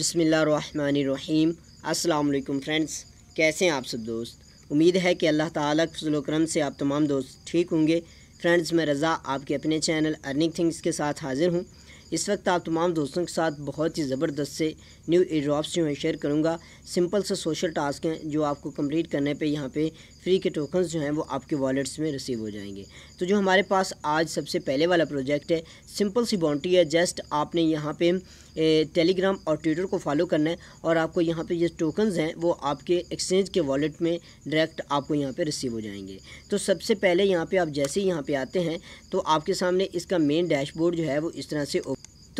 बसमीम् friends कैसे हैं आप सब दोस्त उम्मीद है कि अल्लाह ताला के करम से आप तमाम दोस्त ठीक होंगे फ्रेंड्स मैं रज़ा आपके अपने चैनल अर्निंग थिंग्स के साथ हाज़िर हूँ इस वक्त आप तमाम दोस्तों के साथ बहुत ही ज़बरदस्त से न्यू ड्रॉप्स जो हैं शेयर करूँगा सिंपल से सोशल टास्क हैं जो आपको कंप्लीट करने पे यहाँ पे फ्री के टोकन्स जो हैं वो आपके वॉलेट्स में रिसीव हो जाएंगे तो जो हमारे पास आज सबसे पहले वाला प्रोजेक्ट है सिंपल सी बाउंड्री है जस्ट आपने यहाँ पे टेलीग्राम और ट्विटर को फॉलो करना है और आपको यहाँ पे ये यह टोकन्स हैं वो आपके एक्सचेंज के वॉलेट में डायरेक्ट आपको यहाँ पे रिसीव हो जाएंगे तो सबसे पहले यहाँ पर आप जैसे ही यहाँ पर आते हैं तो आपके सामने इसका मेन डैशबोर्ड जो है वो इस तरह से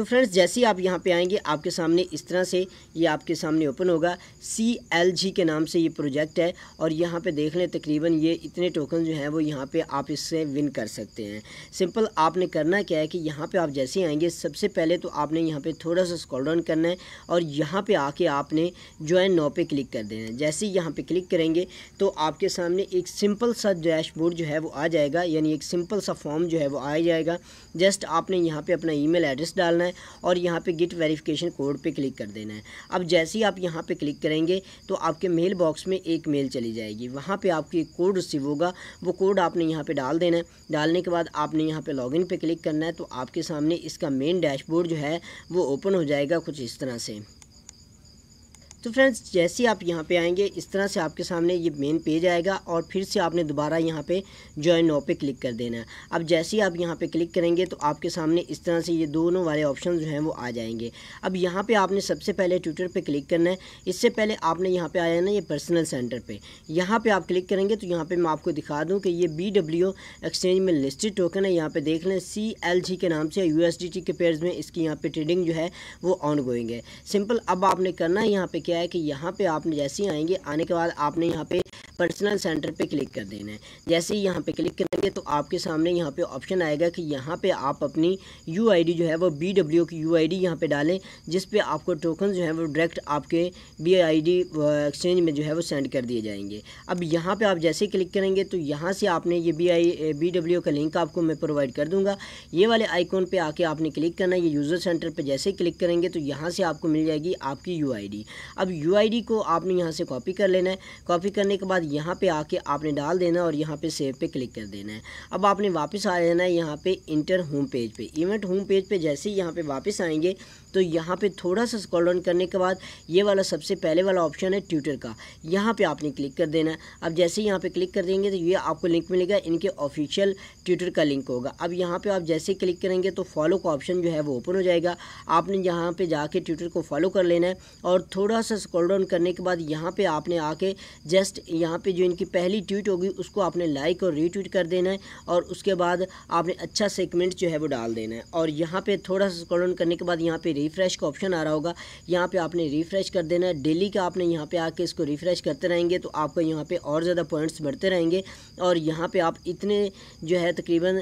तो फ्रेंड्स जैसे ही आप यहाँ पे आएंगे आपके सामने इस तरह से ये आपके सामने ओपन होगा सी एल जी के नाम से ये प्रोजेक्ट है और यहाँ पे देख लें तकरीबन ये इतने टोकन जो हैं वो यहाँ पे आप इससे विन कर सकते हैं सिंपल आपने करना क्या है कि यहाँ पे आप जैसे ही आएंगे सबसे पहले तो आपने यहाँ पे थोड़ा सा स्कॉल डाउन करना है और यहाँ पर आके आपने ज्वाइन नाव पे क्लिक कर देना है जैसे ही यहाँ पर क्लिक करेंगे तो आपके सामने एक सिंपल सा डैशबोर्ड जो है वो आ जाएगा यानी एक सिंपल सा फॉर्म जो है वो आ जाएगा जस्ट आपने यहाँ पर अपना ई एड्रेस डालना है है और यहाँ पे गिट वेरिफिकेशन कोड पे क्लिक कर देना है अब जैसे ही आप यहाँ पे क्लिक करेंगे तो आपके मेल बॉक्स में एक मेल चली जाएगी वहाँ पे आपकी कोड रिसीव होगा वो कोड आपने यहाँ पे डाल देना है डालने के बाद आपने यहाँ पे लॉगिन पे क्लिक करना है तो आपके सामने इसका मेन डैशबोर्ड जो है वो ओपन हो जाएगा कुछ इस तरह से तो फ्रेंड्स जैसे ही आप यहाँ पे आएंगे इस तरह से आपके सामने ये मेन पेज आएगा और फिर से आपने दोबारा यहाँ पे ज्वाइन नाव पे क्लिक कर देना है अब जैसे ही आप यहाँ पे क्लिक करेंगे तो आपके सामने इस तरह से ये दोनों वाले ऑप्शन जो हैं वो आ जाएंगे अब यहाँ पे आपने सबसे पहले ट्विटर पर क्लिक करना है इससे पहले आपने यहाँ पर आया ना ये पर्सनल सेंटर पर यहाँ पर आप क्लिक करेंगे तो यहाँ पर मैं आपको दिखा दूँ कि ये बी एक्सचेंज में लिस्टेड टोकन है यहाँ पर देख लें सी के नाम से यू के पेयर्स में इसकी यहाँ पर ट्रेडिंग जो है वो ऑन गोइंग है सिंपल अब आपने करना है यहाँ पर क्या है कि यहाँ पे आपने जैसे ही आएंगे आने के बाद आपने यहाँ पे पर्सनल सेंटर पे क्लिक कर देना है जैसे ही यहाँ पे क्लिक करेंगे तो आपके सामने यहाँ पे ऑप्शन आएगा कि यहाँ पे आप अपनी यू जो है वो बी डब्ल्यू की यू आई डी यहाँ पर डालें जिस आपको टोकन जो है वो डायरेक्ट आपके बी आई डी एक्सचेंज में जो है वो सेंड कर दिए जाएंगे अब यहाँ पर आप जैसे क्लिक करेंगे तो यहाँ से आपने ये बी आई डब्ल्यू का लिंक आपको मैं प्रोवाइड कर दूँगा ये वाले आइकॉन पर आके आपने क्लिक करना है ये यूज़र सेंटर पर जैसे क्लिक करेंगे तो यहाँ से आपको मिल जाएगी आपकी यू अब यू को आपने यहाँ से कॉपी कर लेना है कॉपी करने के बाद यहाँ पर आके आपने डाल देना और यहाँ पर सेव पर क्लिक कर देना है अब आपने वापस आ जाना है यहाँ पर इंटर होम पेज पर इवेंट होम पेज पर जैसे ही यहाँ पर वापस आएंगे तो यहाँ पे थोड़ा सा स्कॉल डाउन करने के बाद ये वाला सबसे पहले वाला ऑप्शन है ट्विटर का यहाँ पे आपने क्लिक कर देना है अब जैसे यहाँ पे क्लिक कर देंगे तो ये आपको लिंक मिलेगा इनके ऑफिशियल ट्विटर का लिंक होगा अब यहाँ पे आप जैसे क्लिक करेंगे तो फॉलो का ऑप्शन जो है वो ओपन हो जाएगा आपने यहाँ पर जाके ट्विटर को फॉलो कर लेना है और थोड़ा सा स्कॉल डाउन करने के बाद यहाँ पर आपने आके जस्ट यहाँ पर जो इनकी पहली ट्वीट होगी उसको आपने लाइक और रीट्वीट कर देना है और उसके बाद आपने अच्छा सेगमेंट जो है वो डाल देना है और यहाँ पर थोड़ा सा स्कॉल डाउन करने के बाद यहाँ पर रिफ़्रेश का ऑप्शन आ रहा होगा यहाँ पे आपने रिफ़्रेश कर देना है डेली का आपने यहाँ पे आके इसको रिफ़्रेश करते रहेंगे तो आपका यहाँ पे और ज़्यादा पॉइंट्स बढ़ते रहेंगे और यहाँ पे आप इतने जो है तकरीबन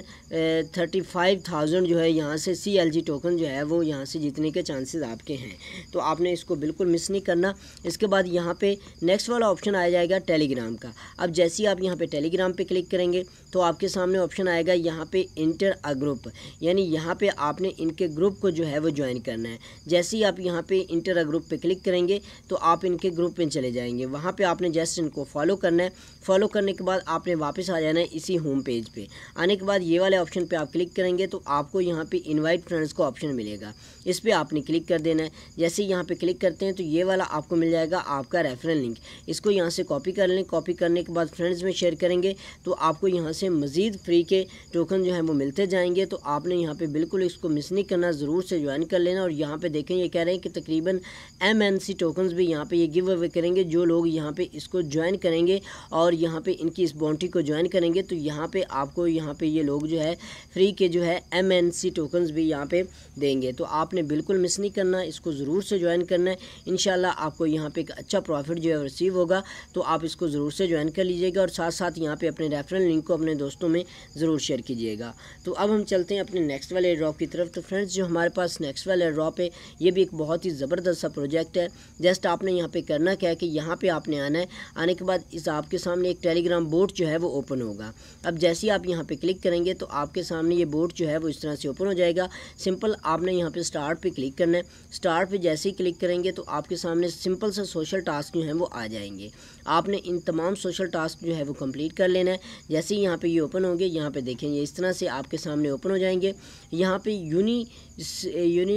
थर्टी फाइव थाउजेंड जो है यहाँ से सी एल जी टोकन जो है वो यहाँ से जीतने के चांसेस आपके हैं तो आपने इसको बिल्कुल मिस नहीं करना इसके बाद यहाँ पर नेक्स्ट वाला ऑप्शन आया जाएगा टेलीग्राम का अब जैसे ही आप यहाँ पर टेलीग्राम पर क्लिक करेंगे तो आपके सामने ऑप्शन आएगा यहाँ पर इंटर अ ग्रुप यानी यहाँ पर आपने इनके ग्रुप को जो है वो ज्वाइन करना है करना है जैसे ही आप यहाँ पे इंटर ग्रुप पे क्लिक करेंगे तो आप इनके ग्रुप में चले जाएंगे वहाँ पे आपने जैसे इनको फॉलो करना है फॉलो करने के बाद आपने वापस आ जाना है इसी होम पेज पे आने के बाद ये वाले ऑप्शन पे आप क्लिक करेंगे तो आपको यहाँ पे इनवाइट फ्रेंड्स का ऑप्शन मिलेगा इस पर आपने क्लिक कर देना है जैसे यहाँ पर क्लिक करते हैं तो ये वाला आपको मिल जाएगा आपका रेफरल लिंक इसको यहाँ से कॉपी कर लें कॉपी करने के बाद फ्रेंड्स में शेयर करेंगे तो आपको यहाँ से मज़ीद फ्री के टोकन जो है वो मिलते जाएंगे तो आपने यहाँ पर बिल्कुल इसको मिस नहीं करना ज़रूर से ज्वाइन कर लेना और यहाँ पे देखें ये कह रहे हैं कि तकरीबन एम एन सी टोकन्स भी यहाँ पे ये गिव अवे करेंगे जो लोग यहाँ पे इसको ज्वाइन करेंगे और यहाँ पे इनकी इस बाउंड्री को ज्वाइन करेंगे तो यहाँ पे आपको यहाँ पे ये लोग जो है फ्री के जो है एम एन सी टोकन्स भी यहाँ पे देंगे तो आपने बिल्कुल मिस नहीं करना इसको ज़रूर से ज्वाइन करना है इन आपको यहाँ पर एक अच्छा प्रॉफिट जो है रिसीव होगा तो आप इसको ज़रूर से ज्वाइन कर लीजिएगा और साथ साथ यहाँ पर अपने रेफरल लिंक को अपने दोस्तों में ज़रूर शेयर कीजिएगा तो अब हम चलते हैं अपने नेक्स्ट वाले ड्रॉप की तरफ तो फ्रेंड्स जो हमारे पास नेक्स्ट वाले ड्रॉप यहाँ पे ये भी एक बहुत ही ज़बरदस्त सा प्रोजेक्ट है जस्ट आपने यहाँ पे करना क्या है कि यहाँ पे आपने आना है आने के बाद इस आपके सामने एक टेलीग्राम बोर्ड जो है वो ओपन होगा अब जैसे ही आप यहाँ पे क्लिक करेंगे तो आपके सामने ये बोर्ड जो है वो इस तरह से ओपन हो जाएगा सिंपल आपने यहाँ पे स्टार्ट पर क्लिक करना है स्टार्ट पर जैसे ही क्लिक करेंगे तो आपके सामने सिंपल सा सोशल टास्क जो हैं वो आ जाएंगे आपने इन तमाम सोशल टास्क जो है वो कंप्लीट कर लेना है जैसे ही यहाँ पे ये ओपन होंगे यहाँ पे देखें ये इस तरह से आपके सामने ओपन हो जाएंगे यहाँ पे यूनि यूनि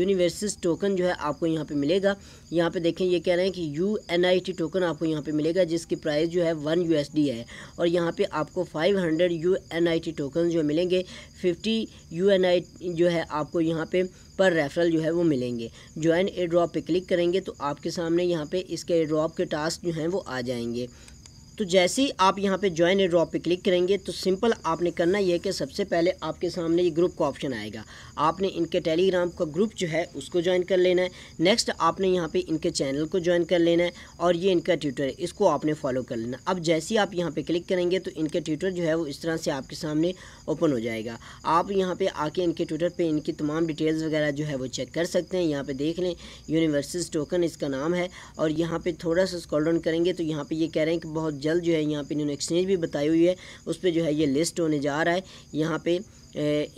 यूनिवर्सिस टोकन जो है आपको यहाँ पे मिलेगा यहाँ पे देखें ये कह रहे हैं कि U N I T token आपको यहाँ पे मिलेगा जिसकी प्राइस जो है वन यू एस डी है और यहाँ पे आपको five hundred U N I T token जो मिलेंगे फिफ्टी यू एन आई जो है आपको यहाँ पे पर रेफरल जो है वो मिलेंगे ज्वाइन ए ड्रॉप पर क्लिक करेंगे तो आपके सामने यहाँ पे इसके ए ड्रॉप के टास्क जो हैं वो आ जाएंगे तो जैसे ही आप यहाँ पे ज्वाइन ड्रॉप पे क्लिक करेंगे तो सिंपल आपने करना यह है कि सबसे पहले आपके सामने ये ग्रुप का ऑप्शन आएगा आपने इनके टेलीग्राम का ग्रुप जो है उसको ज्वाइन कर लेना है नेक्स्ट आपने यहाँ पे इनके चैनल को ज्वाइन कर लेना है और ये इनका ट्विटर है इसको आपने फॉलो कर लेना अब जैसे ही आप यहाँ पर क्लिक करेंगे तो इनके ट्विटर जो है वो इस तरह से आपके सामने ओपन हो जाएगा आप यहाँ पर आके इनके ट्विटर पर इनकी तमाम डिटेल्स वगैरह जो है वो चेक कर सकते हैं यहाँ पर देख लें यूनिवर्सिस टोकन इसका नाम है और यहाँ पर थोड़ा सा स्कॉल डाउन करेंगे तो यहाँ पर ये कह रहे हैं कि बहुत जल्द जो है यहाँ पे इन्होंने एक्सचेंज भी बताई हुई है उस पर जो है ये लिस्ट होने जा रहा है यहाँ पे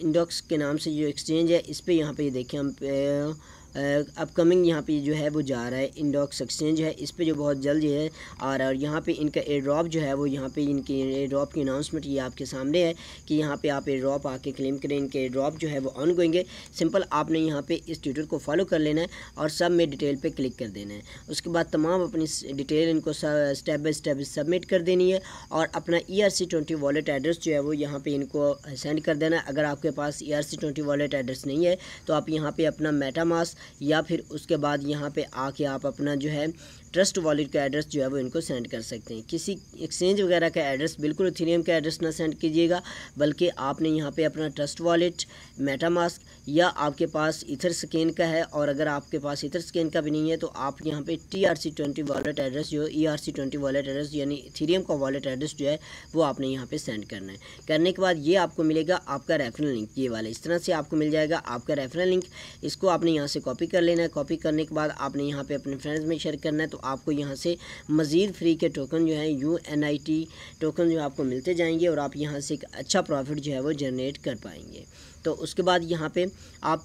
इंडोक्स के नाम से जो एक्सचेंज है इस पर यहाँ पे ये देखें हम अपकमिंग यहाँ पे जो है वो जा रहा है इंडॉक्स एक्सचेंज है इस पर जो बहुत जल्द है आ रहा है और यहाँ पे इनका एयर ड्रॉप जो है वो यहाँ पे इनके एयर ड्रॉप की अनाउंसमेंट ये आपके सामने है कि यहाँ पे आप एयर ड्रॉप आके क्लेम करें इनके एयर ड्रॉप जो है वो ऑन गोएंगे सिंपल आपने यहाँ पे इस ट्विटर को फॉलो कर लेना है और सब में डिटेल पर क्लिक कर देना है उसके बाद तमाम अपनी डिटेल इनको स्टेप बाई स्टेप सबमिट कर देनी है और अपना E R C twenty wallet address जो है वो यहाँ पर इनको सेंड कर देना है अगर आपके पास E R C twenty wallet address नहीं है तो आप यहाँ पर अपना मेटामास या फिर उसके बाद यहाँ पे आके आप अपना जो है ट्रस्ट वॉलेट का एड्रेस जो है वो इनको सेंड कर सकते हैं किसी एक्सचेंज वगैरह का एड्रेस बिल्कुल इथेरियम का एड्रेस ना सेंड कीजिएगा बल्कि आपने यहाँ पे अपना ट्रस्ट वॉलेट मेटामास्क या आपके पास इथर स्कैन का है और अगर आपके पास इथर स्कैन का भी नहीं है तो आप यहाँ पे T R C twenty wallet address जो E R C twenty wallet address यानी इथेरियम का वॉलेट एड्रेस जो है वो आपने यहाँ पर सेंड करना है करने के बाद ये आपको मिलेगा आपका रेफरल लिंक ये वाला इस तरह से आपको मिल जाएगा आपका रेफरल लिंक इसको आपने यहाँ से कॉपी कर लेना है कॉपी करने के बाद आपने यहाँ पर अपने फ्रेंड्स में शेयर करना है तो आपको यहाँ से मज़ीद फ्री के टोकन जो है U N I T token जो आपको मिलते जाएंगे और आप यहाँ से एक अच्छा प्रॉफिट जो है वो जनरेट कर पाएंगे तो उसके बाद यहाँ पे आप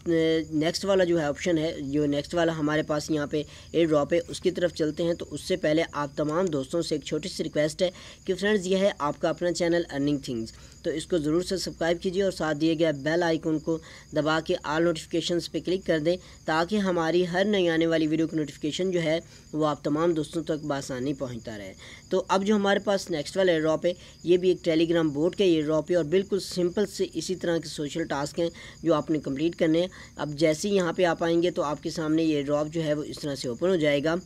नेक्स्ट वाला जो है ऑप्शन है जो नेक्स्ट वाला हमारे पास यहाँ पे एयर ड्रॉप है उसकी तरफ चलते हैं तो उससे पहले आप तमाम दोस्तों से एक छोटी सी रिक्वेस्ट है कि फ्रेंड्स यह है आपका अपना चैनल अर्निंग थिंग्स तो इसको ज़रूर से सब्सक्राइब कीजिए और साथ दिए गए बेल आइकन को दबा के आल नोटिफिकेशन पर क्लिक कर दें ताकि हमारी हर नई आने वाली वीडियो की नोटिफिकेशन जो है वो आप तमाम दोस्तों तक बासानी पहुँचता रहे तो अब जो हमारे पास नेक्स्ट वाला एयर ड्रॉप है ये भी एक टेलीग्राम बोर्ड का एयर ड्रॉप है और बिल्कुल सिंपल से इसी तरह के सोशल टास्क टास्क हैं जो आपने कंप्लीट करने हैं अब जैसे ही यहाँ पे आप आएंगे तो आपके सामने ये ड्रॉप जो है वो इस तरह से ओपन हो जाएगा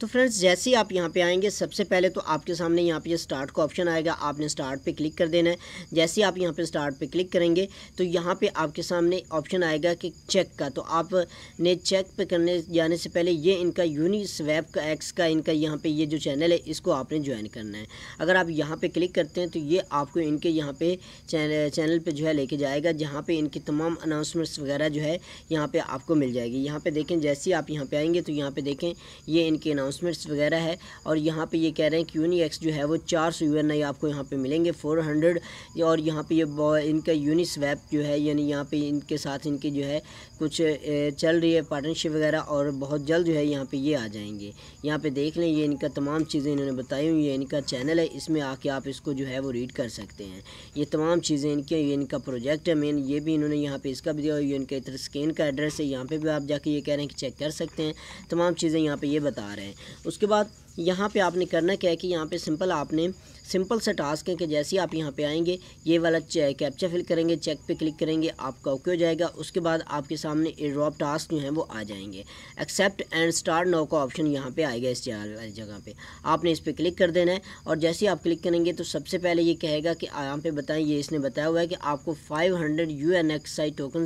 तो फ्रेंड्स जैसे ही आप यहाँ पे आएंगे सबसे पहले तो आपके सामने यहाँ पे स्टार्ट का ऑप्शन आएगा आपने स्टार्ट पे क्लिक कर देना है जैसे ही आप यहाँ पे स्टार्ट पे क्लिक करेंगे तो यहाँ पे आपके सामने ऑप्शन आएगा कि चेक का तो आपने चेक पे करने जाने से पहले ये इनका यूनिस्वैप स्वैप का एक्स का इनका यहाँ पर ये जो चैनल है इसको आपने ज्वाइन करना है अगर आप यहाँ पर क्लिक करते हैं तो ये आपको इनके यहाँ पर चैनल पर जो है लेके जाएगा जहाँ पर इनकी तमाम अनाउंसमेंट्स वगैरह जो है यहाँ पर आपको मिल जाएगी यहाँ पर देखें जैसे ही आप यहाँ पर आएंगे तो यहाँ पर देखें ये इनके अनाउंस अनाउंसमेंट्स वगैरह है और यहाँ पे ये कह रहे हैं कि यूनिएक्स जो है वो चार सौ यू एन आई आपको यहाँ पे मिलेंगे फोर हंड्रेड और यहाँ पे ये इनका यूनिस्वैप जो है यानी यहाँ पे इनके साथ इनकी जो है कुछ चल रही है पार्टनरशिप वगैरह और बहुत जल्द जो है यहाँ पे ये आ जाएंगे यहाँ पर देख लें ये इनका तमाम चीज़ें इन्होंने बताई हुई है इनका चैनल है इसमें आके आप इसको जो है वो रीड कर सकते हैं ये तमाम चीज़ें इनके ये इनका प्रोजेक्ट है मेन ये भी इन्होंने यहाँ पर इसका भी दिया ये इनका इधर स्कैन का एड्रेस है यहाँ पर भी आप जाके ये कह रहे हैं कि चेक कर सकते हैं तमाम चीज़ें यहाँ पे ये बता रहे हैं उसके बाद यहाँ पे आपने करना क्या है कि यहाँ पे सिंपल आपने सिंपल सा टास्क है कि जैसे ही आप यहाँ पे आएंगे ये वाला कैप्चा फिल करेंगे चेक पे क्लिक करेंगे आपका ओके हो जाएगा उसके बाद आपके सामने ड्रॉप टास्क जो हैं वो आ जाएंगे एक्सेप्ट एंड स्टार नाउ का ऑप्शन यहाँ पे आएगा इस जगह पे आपने इस पर क्लिक कर देना है और जैसे ही आप क्लिक करेंगे तो सबसे पहले ये कहेगा कि यहाँ पर बताएं ये इसने बताया हुआ है कि आपको five hundred U N X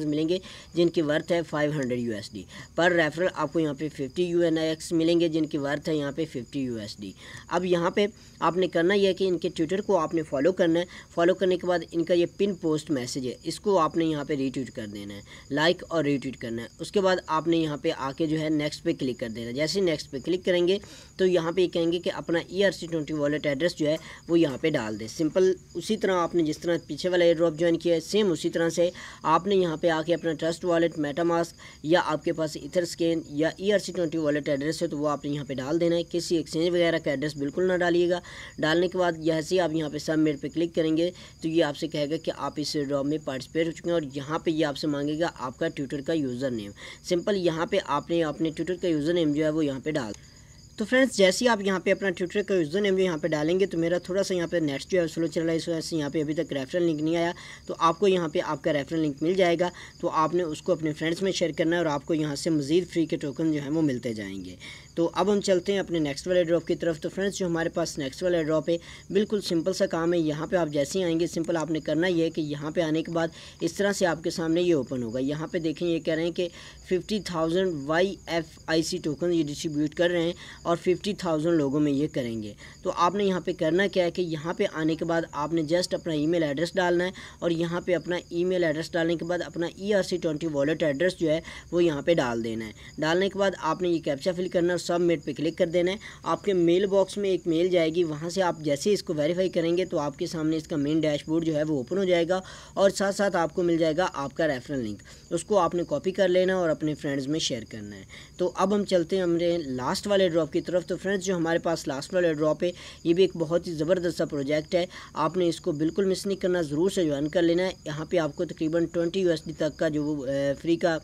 मिलेंगे जिनकी वर्थ है five hundred U S D पर रेफरल आपको यहाँ पे फिफ्टी यू एन एक्स मिलेंगे जिनकी वर्थ है यहाँ पर फिफ्टी फिफ्टी यू अब यहाँ पे आपने करना यह है कि इनके ट्विटर को आपने फॉलो करना है फॉलो करने के बाद इनका ये पिन पोस्ट मैसेज है इसको आपने यहाँ पे रीट्वीट कर देना है लाइक और रीट्वीट करना है उसके बाद आपने यहाँ पे आके जो है नेक्स्ट पे क्लिक कर देना है जैसे नेक्स्ट पे क्लिक करेंगे तो यहाँ पे कहेंगे कि अपना E R twenty wallet address जो है वो यहाँ पर डाल दें सिंपल उसी तरह आपने जिस तरह पीछे वाला एयर ड्रॉप ज्वाइन किया है सेम उसी तरह से आपने यहाँ पे आके अपना ट्रस्ट वॉलेट मेटामास्क या आपके पास इथर स्कैन या E R C twenty wallet address है तो वो आपने यहाँ पर डाल देना है किसी एक्सचेंज वगैरह का एड्रेस बिल्कुल ना डालिएगा डालने के बाद जैसे आप यहाँ पे सबमिट पे क्लिक करेंगे तो ये आपसे कहेगा कि आप इस ड्रॉप में पार्टिसिपेट हो चुके हैं और यहाँ पर ये आपसे मांगेगा आपका ट्विटर का यूज़र नेम सिंपल यहाँ पर आपने अपने ट्विटर का यूज़र नेम जो है वो यहाँ पर डाल तो फ्रेंड्स जैसे ही आप यहाँ पे अपना ट्विटर का यूज़र नेम जो यहाँ पे डालेंगे तो मेरा थोड़ा सा यहाँ पे नेट जो है स्लो चल रहा है इस वजह से यहाँ पे अभी तक रेफरल लिंक नहीं आया तो आपको यहाँ पे आपका रेफरल लिंक मिल जाएगा तो आपने उसको अपने फ्रेंड्स में शेयर करना है और आपको यहाँ से मज़ीद फ्री के टोकन जो है वो मिलते जाएंगे तो अब हम चलते हैं अपने नेक्स्ट वाले ड्रॉप की तरफ तो फ्रेंड्स जो हमारे पास नेक्स्ट वाले ड्रॉप है बिल्कुल सिंपल सा काम है यहाँ पर आप जैसे ही आएंगे सिंपल आपने करना ही है कि यहाँ पे आने के बाद इस तरह से आपके सामने ये ओपन होगा यहाँ पे देखें ये कह रहे हैं कि fifty thousand Y F I C token ये डिस्ट्रीब्यूट कर रहे हैं और फिफ्टी थाउजेंड लोगों में ये करेंगे तो आपने यहाँ पे करना क्या है कि यहाँ पे आने के बाद आपने जस्ट अपना ईमेल एड्रेस डालना है और यहाँ पे अपना ईमेल एड्रेस डालने के बाद अपना E R C twenty wallet address जो है वो यहाँ पे डाल देना है डालने के बाद आपने ये कैप्चा फिल करना है और सबमिट पे क्लिक कर देना है आपके मेल बॉक्स में एक मेल जाएगी वहाँ से आप जैसे इसको वेरीफाई करेंगे तो आपके सामने इसका मेन डैशबोर्ड जो है वो ओपन हो जाएगा और साथ साथ आपको मिल जाएगा आपका रेफरल लिंक उसको आपने कॉपी कर लेना और अपने फ्रेंड्स में शेयर करना है तो अब हम चलते हैं हमारे लास्ट वाले ड्रॉप की तरफ तो फ्रेंड्स जो हमारे पास लास्ट वाला ड्रॉप है ये भी एक बहुत ही ज़बरदस्त सा प्रोजेक्ट है आपने इसको बिल्कुल मिस नहीं करना ज़रूर से ज्वाइन कर लेना है यहाँ पर आपको तकरीबन ट्वेंटी यू तक का जो फ्री का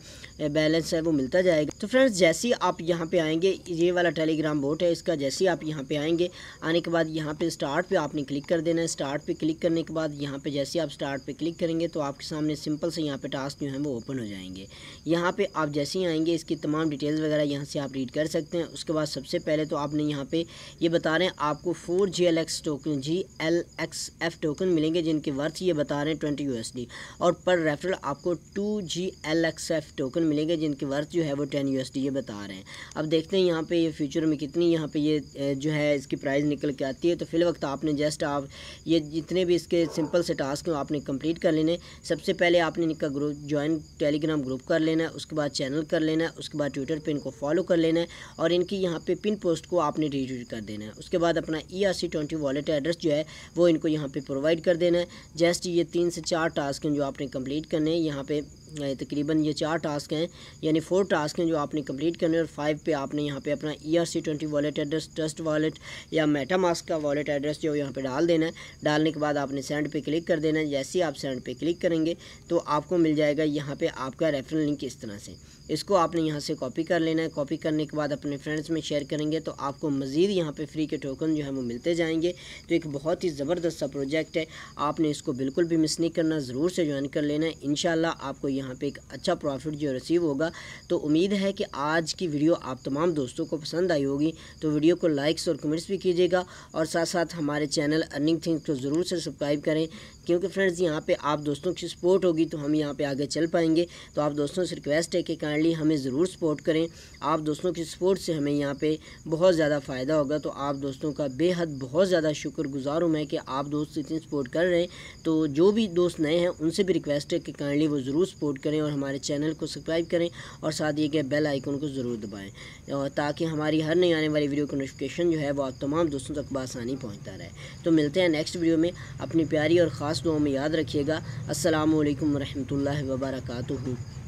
बैलेंस है वो मिलता जाएगा तो फ्रेंड्स जैसे ही आप यहाँ पर आएँगे ये वाला टेलीग्राम बोट है इसका जैसे ही आप यहाँ पर आएँगे आने के बाद यहाँ पर स्टार्ट पर आपने क्लिक कर देना है स्टार्ट पर क्लिक करने के बाद यहाँ पर जैसे आप स्टार्ट पर क्लिक करेंगे तो आपके सामने सिंपल से यहाँ पर टास्क जो है वो ओपन हो जाएंगे यहाँ पर आप जैसे ही आएंगे इसकी तमाम डिटेल्स वगैरह यहाँ से आप रीड कर सकते हैं उसके बाद सबसे पहले तो आपने यहाँ पे ये बता रहे हैं आपको four G L X token G L X F token मिलेंगे जिनके वर्थ ये बता रहे हैं ट्वेंटी यू और पर रेफरल आपको two G L X F token मिलेंगे जिनके वर्थ जो है वो टेन यू ये बता रहे हैं अब देखते हैं यहाँ पर ये फ्यूचर में कितनी यहाँ पर ये जो है इसकी प्राइस निकल के आती है तो फिल वक्त आपने जस्ट आप ये जितने भी इसके सिंपल से टास्क हैं आपने कंप्लीट कर लेने सबसे पहले आपने इनका ग्रुप ज्वाइन टेलीग्राम ग्रुप कर लेना है उसके बाद चैनल कर लेना है उसके बाद ट्विटर पर इनको फॉलो कर लेना है और इनकी यहाँ पे पिन इन पोस्ट को आपने रिट्वीट कर देना है उसके बाद अपना E R C twenty wallet address जो है वो इनको यहाँ पे प्रोवाइड कर देना है जस्ट ये तीन से चार टास्क हैं जो आपने कंप्लीट करने हैं यहाँ पे तकरीबन ये चार टास्क हैं यानी फोर टास्क हैं जो आपने कंप्लीट करने और फाइव पे आपने यहाँ पे अपना E R C twenty wallet address trust wallet या मेटा मास्क का वॉलेट एड्रेस जो यहाँ पे डाल देना है डालने के बाद आपने सेंड पे क्लिक कर देना है जैसे ही आप सेंड पे क्लिक करेंगे तो आपको मिल जाएगा यहाँ पर आपका रेफरल लिंक इस तरह से इसको आपने यहाँ से कॉपी कर लेना है कॉपी करने के बाद अपने फ्रेंड्स में शेयर करेंगे तो आपको मज़ीद यहाँ पे फ्री के टोकन जो है वो मिलते जाएंगे तो एक बहुत ही ज़बरदस्त सा प्रोजेक्ट है आपने इसको बिल्कुल भी मिस नहीं करना ज़रूर से ज्वाइन कर लेना है इन आपको यहाँ पे एक अच्छा प्रॉफिट जो रिसीव होगा तो उम्मीद है कि आज की वीडियो आप तमाम दोस्तों को पसंद आई होगी तो वीडियो को लाइक्स और कमेंट्स भी कीजिएगा और साथ साथ हमारे चैनल अर्निंग थिंग्स को ज़रूर से सब्सक्राइब करें क्योंकि फ्रेंड्स यहाँ पे आप दोस्तों की सपोर्ट होगी तो हम यहाँ पे आगे चल पाएंगे तो आप दोस्तों से रिक्वेस्ट है कि काइंडली हमें ज़रूर सपोर्ट करें आप दोस्तों की सपोर्ट से हमें यहाँ पे बहुत ज़्यादा फ़ायदा होगा तो आप दोस्तों का बेहद बहुत ज़्यादा शुक्रगुजार हूँ मैं कि आप दोस्त इतनी सपोर्ट कर रहे हैं तो जो भी दोस्त नए हैं उनसे भी रिक्वेस्ट है कि काइंडली वो ज़रूर सपोर्ट सपोर्ट करें और हमारे चैनल को सब्सक्राइब करें और साथ ही गए बेल आइकन को ज़रूर दबाएँ ताकि हमारी हर नई आने वाली वीडियो का नोटिफिकेशन जो है वो आप तमाम दोस्तों तक बसानी पहुँचता रहे तो मिलते हैं नेक्स्ट वीडियो में अपनी प्यारी और ख़ास दुआ में याद रखिएगा असल वरहमल वर्का